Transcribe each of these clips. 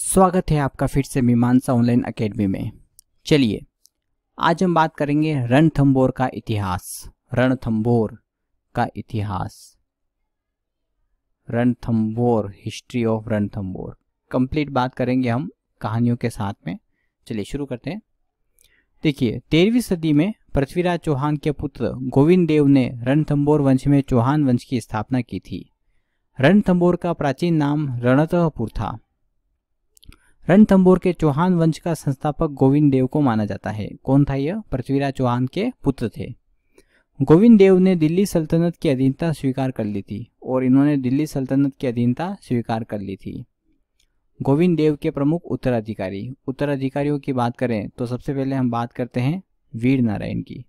स्वागत है आपका फिर से मीमांसा ऑनलाइन अकेडमी में चलिए आज हम बात करेंगे रणथम्बोर का इतिहास रणथम्बोर का इतिहास Ranthambore history of Ranthambore complete बात करेंगे हम कहानियों के साथ में चलिए शुरू करते हैं देखिए तेरहवीं सदी में पृथ्वीराज चौहान के पुत्र गोविंद देव ने रणथम्बोर वंश में चौहान वंश की स्थापना की थी रणथम्बोर का प्राचीन नाम रणतपुर था रणथंबोर के चौहान वंश का संस्थापक गोविंद देव को माना जाता है कौन था यह पृथ्वीराज चौहान के पुत्र थे गोविंद देव ने दिल्ली सल्तनत की अधीनता स्वीकार कर ली थी और इन्होंने दिल्ली सल्तनत की अधीनता स्वीकार कर ली थी गोविंद देव के प्रमुख उत्तराधिकारी उत्तराधिकारियों की बात करें तो सबसे पहले हम बात करते हैं वीर नारायण की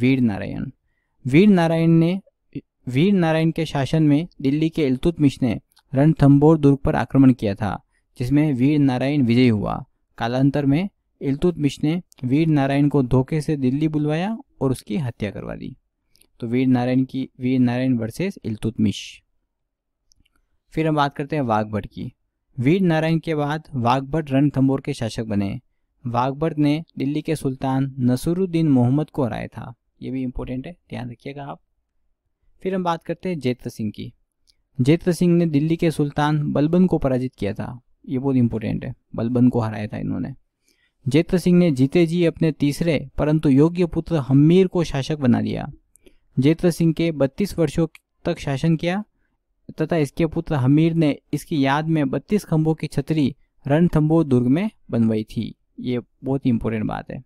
वीर नारायण वीर नारायण ने वीर नारायण के शासन में दिल्ली के इलतुतमिश ने रणथंबोर दुर्ग पर आक्रमण किया था जिसमें वीर नारायण विजय हुआ कालांतर में इलतुतमिश ने वीर नारायण को धोखे से दिल्ली बुलवाया और उसकी हत्या करवा दी तो वीर नारायण की वीर नारायण वर्सेस इलतुतमिश फिर हम बात करते हैं वाघभट की वीर नारायण के बाद वाघभट रणथंबोर के शासक बने वाघभट ने दिल्ली के सुल्तान नसरुद्दीन मोहम्मद को हराया था ये भी इम्पोर्टेंट है ध्यान रखिएगा आप फिर हम बात करते हैं जेत्र सिंह की जेत्र सिंह ने दिल्ली के सुल्तान बलबन को पराजित किया था ये बहुत इंपॉर्टेंट है बलबन को हराया था इन्होंने जेत्र सिंह ने जीते जी अपने तीसरे परंतु योग्य पुत्र हमीर को शासक बना दिया जेत्र सिंह के 32 वर्षों तक शासन किया तथा इसके पुत्र हमीर ने इसकी याद में 32 खंभों की छतरी रणथम्बो दुर्ग में बनवाई थी ये बहुत ही इंपॉर्टेंट बात है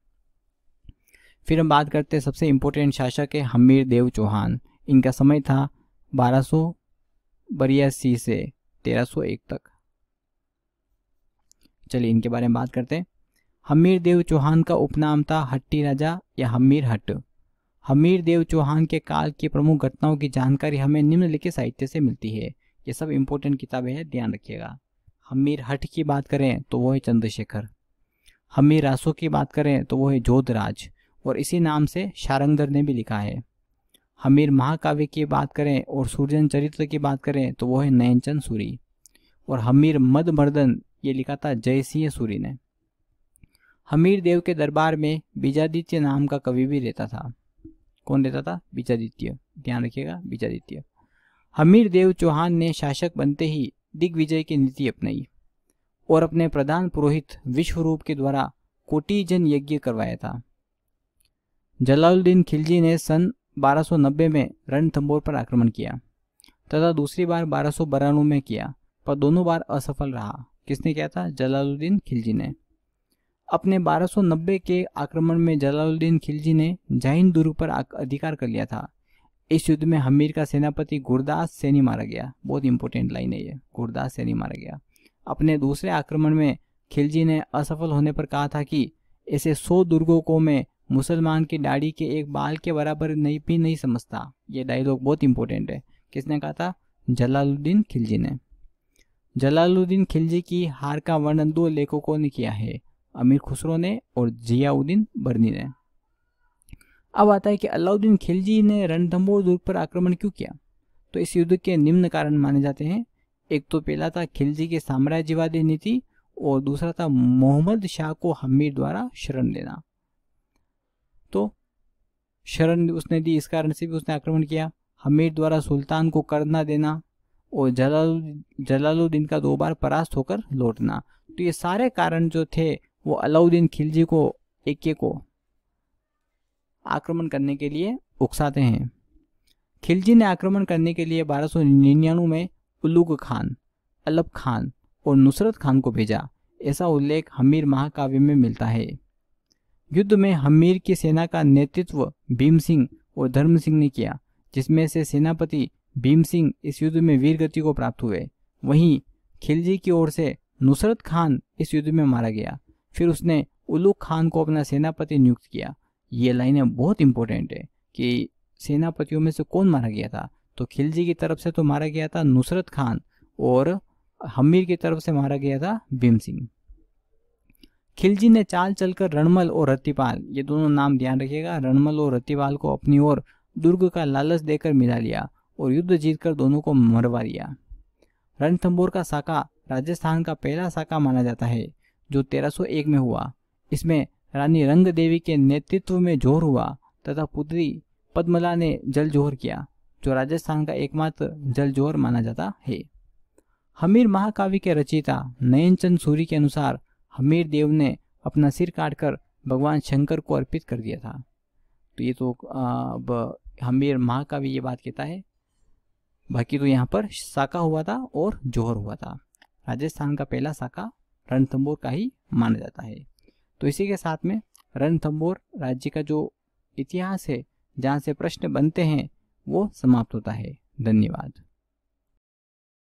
फिर हम बात करते हैं सबसे इम्पोर्टेंट शासक है हमीर देव चौहान इनका समय था बारह से तेरह एक तक चलिए इनके बारे में बात करते हैं हमीर देव चौहान का उपनाम था हट्टी राजा या हमीर हट हमीर देव चौहान के काल की प्रमुख घटनाओं की जानकारी हमें निम्नलिखित साहित्य से मिलती है ये सब इम्पोर्टेंट किताबें हैं ध्यान रखिएगा हमीर हट की बात करें तो वो है चंद्रशेखर हमीर रासो की बात करें तो वो है जोधराज और इसी नाम से शारंगदर ने भी लिखा है हमीर महाकाव्य की बात करें और सूर्यन चरित्र की बात करें तो वो है नयनचंद सूरी और हमीर मदमर्दन ये लिखा था जयसिंह सूरी ने हमीर देव के दरबार में बीजादित्य नाम का कवि भी रहता था कौन रहता था बीजादित्य ध्यान रखिएगा बीजादित्य हमीर देव चौहान ने शासक बनते ही दिग्विजय की नीति अपनाई और अपने प्रधान पुरोहित विश्वरूप के द्वारा कोटिजन यज्ञ करवाया था जलालुद्दीन खिलजी ने सन 1290 में रणथंबोर पर आक्रमण किया तथा दूसरी बार बारह में किया पर दोनों बार असफल रहा किसने किया था जलालुद्दीन खिलजी ने अपने 1290 के आक्रमण में जलालुद्दीन खिलजी ने जैन दुर्ग पर अधिकार कर लिया था इस युद्ध में हमीर का सेनापति गुरदास सैनी मारा गया बहुत इंपॉर्टेंट लाइन है ये गुरदास सैनी मारा गया अपने दूसरे आक्रमण में खिलजी ने असफल होने पर कहा था कि ऐसे सौ दुर्गों को मैं मुसलमान की दाढ़ी के एक बाल के बराबर नहीं भी नहीं समझता ये डायलॉग बहुत इंपॉर्टेंट है किसने कहा था जलालुद्दीन खिलजी ने जलालुद्दीन खिलजी की हार का वर्णन दो लेखकों ने किया है अमीर खुसरो ने और जियाउद्दीन बर्नी ने अब आता है कि अलाउद्दीन खिलजी ने रणथंबोर दुर्ग पर आक्रमण क्यों किया तो इस युद्ध के निम्न कारण माने जाते हैं एक तो पहला था खिलजी की साम्राज्यवादी नीति और दूसरा था मोहम्मद शाह को हमीर द्वारा शरण देना तो शरण उसने दी इस कारण से भी उसने आक्रमण किया हमीर द्वारा सुल्तान को करना देना और जलालुद्दीन जलालुद्दीन का दो बार परास्त होकर लौटना तो ये सारे कारण जो थे वो अलाउद्दीन खिलजी को एक को आक्रमण करने के लिए उकसाते हैं खिलजी ने आक्रमण करने के लिए बारह सौ निन्यानवे में उलुग खान अलब खान और नुसरत खान को भेजा ऐसा उल्लेख हमीर महाकाव्य में मिलता है युद्ध में हमीर की सेना का नेतृत्व भीम सिंह और धर्म सिंह ने किया जिसमें से सेनापति भीम सिंह इस युद्ध में वीर गति को प्राप्त हुए वहीं खिलजी की ओर से नुसरत खान इस युद्ध में मारा गया फिर उसने उलूक खान को अपना सेनापति नियुक्त किया ये लाइनें बहुत इंपॉर्टेंट है कि सेनापतियों में से कौन मारा गया था तो खिलजी की तरफ से तो मारा गया था नुसरत खान और हमीर की तरफ से मारा गया था भीम सिंह खिलजी ने चाल चलकर रणमल और रतिपाल ये दोनों नाम ध्यान रखिएगा रणमल और रतिपाल को अपनी ओर दुर्ग का लालच देकर मिला लिया और युद्ध जीतकर दोनों को मरवा दिया रणथंबोर का साका राजस्थान का पहला साका माना जाता है जो 1301 में हुआ इसमें रानी रंग देवी के नेतृत्व में जोहर हुआ तथा पुत्री पद्मला ने जल जोहर किया जो राजस्थान का एकमात्र जल जोहर माना जाता है हमीर महाकाव्य के रचयिता नयनचंद सूरी के अनुसार हमीर देव ने अपना सिर काटकर भगवान शंकर को अर्पित कर दिया था तो ये तो अब हमीर महाकाव्य ये बात कहता है बाकी तो यहाँ पर शाका हुआ था और जोहर हुआ था राजस्थान का पहला साका रणथम्बोर का ही माना जाता है तो इसी के साथ में रणथम्बोर राज्य का जो इतिहास है जहाँ से प्रश्न बनते हैं वो समाप्त होता है धन्यवाद